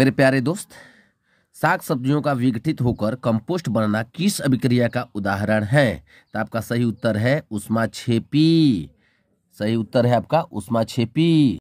मेरे प्यारे दोस्त साग सब्जियों का विघटित होकर कंपोस्ट बनना किस अभिक्रिया का उदाहरण है तो आपका सही उत्तर है उष्मा छेपी सही उत्तर है आपका उष्मा छेपी